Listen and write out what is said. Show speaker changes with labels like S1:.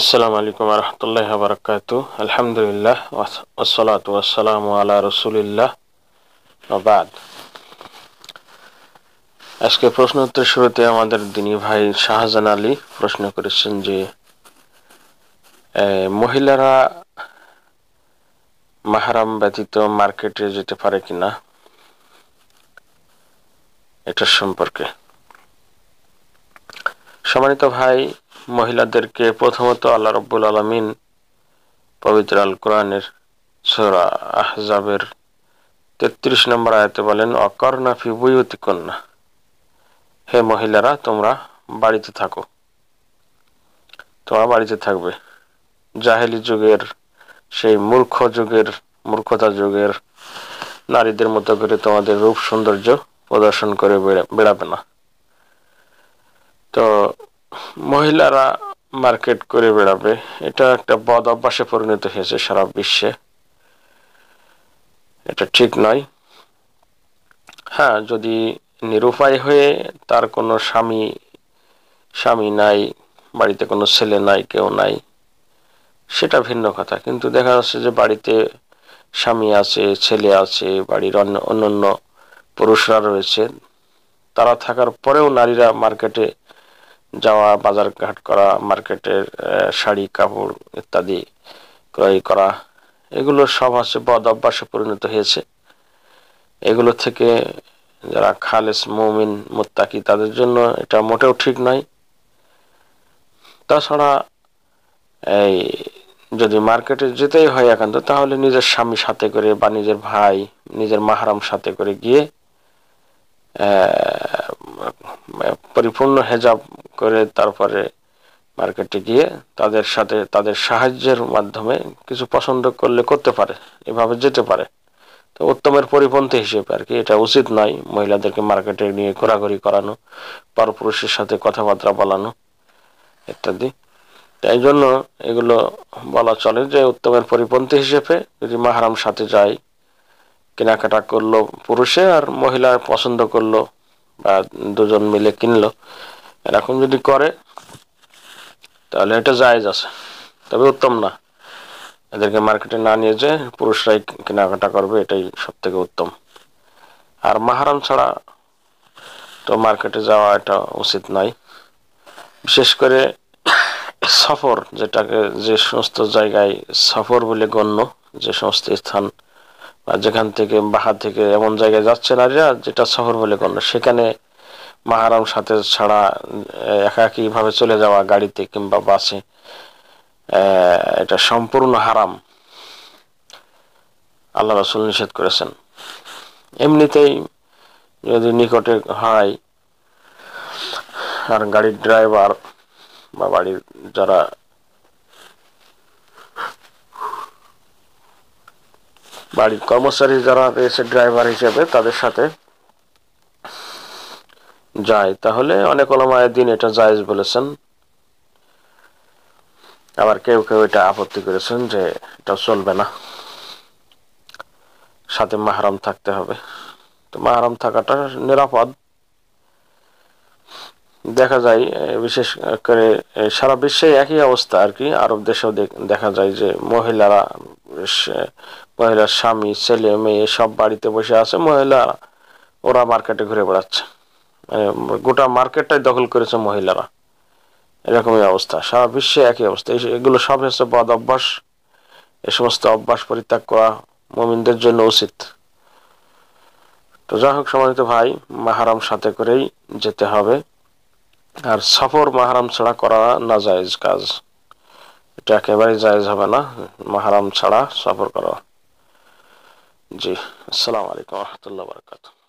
S1: আসসালামু আলাইকুম রহমতুল্লাহ বারকাত আলহামদুলিল্লাহ ওসলাত ওয়াসালাম আলা রসুলিল্লাহ বাদ আজকে প্রশ্ন উত্তর শুরুতে আমাদের দিনী ভাই শাহজান আলী প্রশ্ন করেছেন যে মহিলারা মাহারাম ব্যতীত মার্কেটে যেতে পারে কিনা এটার সম্পর্কে সম্মানিত ভাই মহিলাদেরকে প্রথমত আল্লাহ রব্বুল আলমিন পবিত্র আল কোরআনের সোরা আহজাবের তেত্রিশ নম্বর আয়তে বলেন অকর্ণা ফি বইয়তি কন্যা হে মহিলারা তোমরা বাড়িতে থাকো তোমরা বাড়িতে থাকবে জাহেলি যুগের সেই মূর্খ যুগের মূর্খতা যুগের নারীদের মতো করে তোমাদের রূপ সৌন্দর্য প্রদর্শন করে বেড়াবে না তো মহিলারা মার্কেট করে বেড়াবে এটা একটা বদ অভ্যাসে পরিণত হয়েছে সারা বিশ্বে এটা ঠিক নয় হ্যাঁ যদি নিরুপায় হয়ে তার কোনো স্বামী স্বামী নাই বাড়িতে কোনো ছেলে নাই কেউ নাই সেটা ভিন্ন কথা কিন্তু দেখা যাচ্ছে যে বাড়িতে স্বামী আছে ছেলে আছে বাড়ির অন্য অন্যান্য পুরুষরা রয়েছে তারা থাকার পরেও নারীরা মার্কেটে যাওয়া বাজার ঘাট করা মার্কেটের শাড়ি কাপড় ইত্যাদি ক্রয় করা এগুলো সব আছে বদ অভ্যাসে পরিণত হয়েছে এগুলো থেকে যারা খালেস মৌমিন মোত্তাকি তাদের জন্য এটা মোটেও ঠিক নয় তাছাড়া এই যদি মার্কেটে যেতেই হয় একান্ত তাহলে নিজের স্বামী সাথে করে বা নিজের ভাই নিজের মাহারাম সাথে করে গিয়ে পরিপূর্ণ হেজাব করে তারপরে মার্কেটে গিয়ে তাদের সাথে তাদের সাহায্যের মাধ্যমে কিছু পছন্দ করলে করতে পারে এভাবে যেতে পারে তো উত্তমের পরিপন্থী হিসেবে আর কি এটা উচিত নয় মহিলাদেরকে মার্কেটে নিয়ে ঘোরাঘুরি করানো পরপুরুষের সাথে কথাবার্তা বলানো ইত্যাদি তাই জন্য এগুলো বলা চলে যে উত্তমের পরিপন্থী হিসেবে যদি মাহারাম সাথে যায় কেনাকাটা করলো পুরুষে আর মহিলা পছন্দ করলো বা দুজন মিলে কিনলো এরকম যদি করে তাহলে এটা জায়েজ আছে তবে উত্তম না এদেরকে মার্কেটে না নিয়ে যে পুরুষরাই কেনাকাটা করবে এটাই সব থেকে উত্তম আর মাহারাম ছাড়া তো মার্কেটে যাওয়া এটা উচিত নাই বিশেষ করে সফর যেটাকে যে সমস্ত জায়গায় সফর বলে গণ্য যে সমস্ত স্থান বা যেখান থেকে বাহার থেকে এমন জায়গায় যাচ্ছে নারীরা যেটা সফর বলে গণ্য সেখানে মাহারাম সাথে ছাড়া একাকীভাবে চলে যাওয়া গাড়িতে কিংবা বাসে এটা সম্পূর্ণ হারাম আল্লাহ রসুল নিষেধ করেছেন এমনিতেই যদি নিকটে হয় আর গাড়ির ড্রাইভার বা বাড়ির যারা বাড়ির কর্মচারী যারা রয়েছে ড্রাইভার হিসেবে তাদের সাথে যায় তাহলে অনেক ওলামায় দিন এটা জায়জ বলেছেন আবার কেউ কেউ এটা আপত্তি করেছেন যে এটা চলবে না সাথে মাহারাম থাকতে হবে তো মাহারাম থাকাটা নিরাপদ দেখা যায় বিশেষ করে সারা বিশ্বে একই অবস্থা আর কি আরব দেশেও দেখা যায় যে মহিলারা মহিলার স্বামী ছেলে মেয়ে সব বাড়িতে বসে আছে মহিলা ওরা মার্কেটে ঘুরে বেড়াচ্ছে গোটা মার্কেটটাই দখল করেছে মহিলারা এরকমই অবস্থা সারা বিশ্বে একই অবস্থা এগুলো সব হচ্ছে বদ অভ্যাস এ সমস্ত অভ্যাস পরিত্যাগ করা মমিনদের জন্য উচিত তো যাই হোক সমানিত ভাই মাহারাম সাথে করেই যেতে হবে আর সফর মাহারাম ছাড়া করা না জায়েজ কাজ এটা একেবারেই জায়েজ হবে না মাহারাম ছাড়া সফর করা জি আসসালামু আলাইকুম রহমতুল্লাহ বরকাত